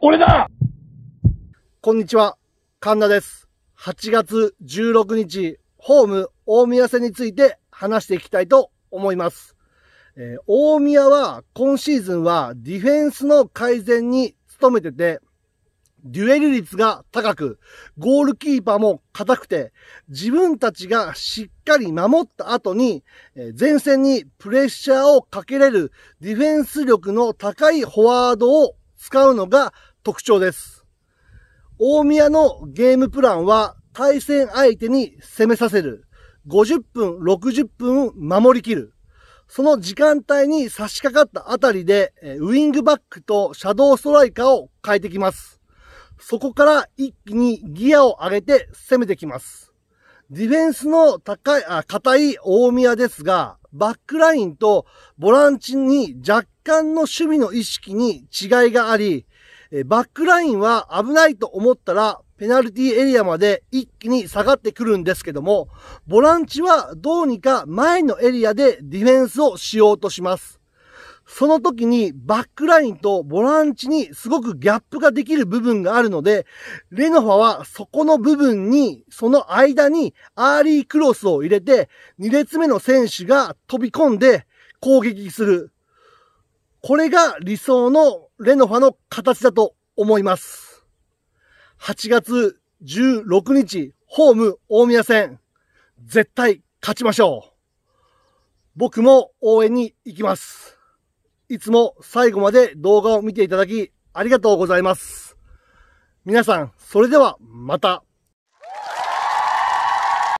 俺だこんにちは、神田です。8月16日、ホーム大宮戦について話していきたいと思います。えー、大宮は今シーズンはディフェンスの改善に努めてて、デュエル率が高く、ゴールキーパーも硬くて、自分たちがしっかり守った後に、前線にプレッシャーをかけれるディフェンス力の高いフォワードを使うのが特徴です。大宮のゲームプランは対戦相手に攻めさせる。50分、60分守り切る。その時間帯に差し掛かったあたりで、ウィングバックとシャドウストライカーを変えてきます。そこから一気にギアを上げて攻めてきます。ディフェンスの高い、あ、硬い大宮ですが、バックラインとボランチに若干の守備の意識に違いがあり、バックラインは危ないと思ったら、ペナルティエリアまで一気に下がってくるんですけども、ボランチはどうにか前のエリアでディフェンスをしようとします。その時にバックラインとボランチにすごくギャップができる部分があるので、レノファはそこの部分に、その間にアーリークロスを入れて、2列目の選手が飛び込んで攻撃する。これが理想のレノファの形だと思います。8月16日、ホーム大宮戦。絶対勝ちましょう。僕も応援に行きます。いつも最後まで動画を見ていただきありがとうございます。皆さん、それではまた。